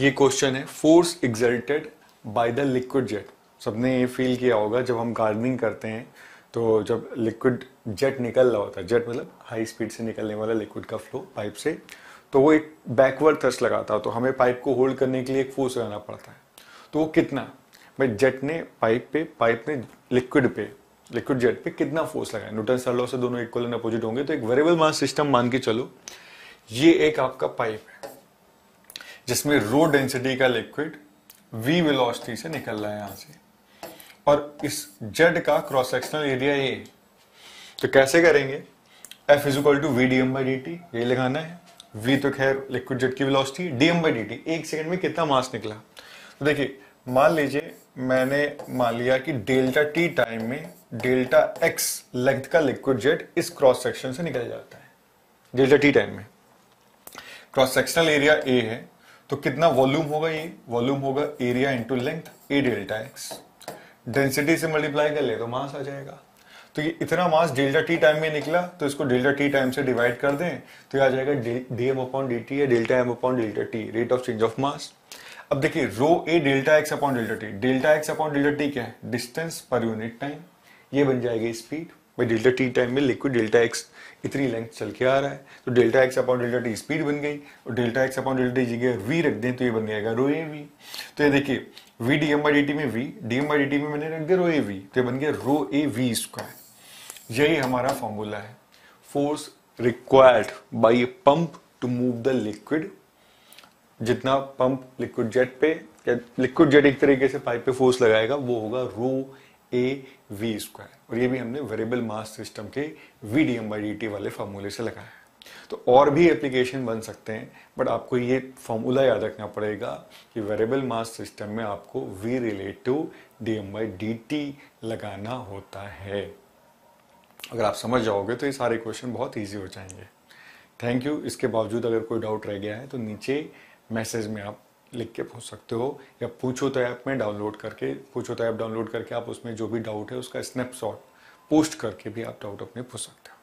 ये क्वेश्चन है force exerted by the liquid jet सबने ये फील किया होगा जब हम गार्डनिंग करते हैं तो जब लिक्विड जेट निकल रहा होता है जेट मतलब हाई स्पीड से निकलने वाला लिक्विड का फ्लो पाइप से तो वो एक बैकवर्ड थर्स लगाता है तो हमें पाइप को होल्ड करने के लिए एक फोर्स लगाना पड़ता है तो वो कितना भाई जेट ने पाइप पे पाइप ने लिक्विड पे लिक्विड जेट पे कितना फोर्स लगाया न्यूटन सरलो से दोनों इक्वल एंड अपोजिट होंगे तो एक वेरेबल मास सिस्टम मान के चलो ये एक आपका पाइप है जिसमें रो डेंसिटी का लिक्विड वी वेलोसिटी से निकल रहा है यहां से और इस जेड का क्रॉस सेक्शनल एरिया ये तो कैसे करेंगे F is equal to V D M by D T ये लगाना है वी तो खैर लिक्विड जेट की velocity D by D T एक सेकंड में कितना मास निकला तो देखिए मान लीजिए मैंने मान लिया कि डेल्टा टी टाइम में डेल्टा एक्स लेंथ का लिक्विड जेट इस क्रॉस सेक्शन से निकल जाता है डेल्टा टी टाइम में क्रॉस सेक्शनल एरिया ए है तो कितना वॉल्यूम होगा ये वॉल्यूम होगा area into length A delta X density से मल्टीप्लाई कर ले तो मास आ जाएगा तो ये इतना मास डेल्टा टी टाइम में निकला तो इसको डेल्टा टी टाइम से डिवाइड कर दें तो ये आ जाएगा D M upon D T या delta M upon delta T rate of change of mass अब देखिए rho A delta X upon delta T delta X upon delta T क्या है डिस्टेंस पर यूनिट टाइम ये बन जाएगी speed भाई delta T time में लिक्विड डेल्टा एक्स इतनी लेंथ चल के आ रहा है तो delta X upon delta T speed बन गई और delta X upon delta T जगह वी रख दें तो ये बन जाएगा रो ए वी तो ये देखिए V D M by D T में V D M by D T में मैंने रख दिया रो ए वी तो ये बन गया रो ए वी स्क्वायर यही हमारा फॉर्मूला है force required by a pump to move the liquid जितना पंप लिक्विड जेट पे लिक्विड जेट एक तरीके से पाइप पे फोर्स लगाएगा वो होगा रो ए वी स्क्वायर और ये भी हमने वेरिएबल मास सिस्टम के V D M by D T वाले फार्मूले से लगाया है तो और भी एप्लीकेशन बन सकते हैं बट आपको ये फॉर्मूला याद रखना पड़ेगा कि वेरिएबल मास सिस्टम में आपको V relative D M by D T लगाना होता है अगर आप समझ जाओगे तो ये सारे क्वेश्चन बहुत ईजी हो जाएंगे थैंक यू इसके बावजूद अगर कोई डाउट रह गया है तो नीचे मैसेज में आप लिख के पूछ सकते हो या पूछो तो ऐप में डाउनलोड करके पूछो तो ऐप डाउनलोड करके आप उसमें जो भी डाउट है उसका स्नैपशॉट पोस्ट करके भी आप डाउट अपने पूछ सकते हो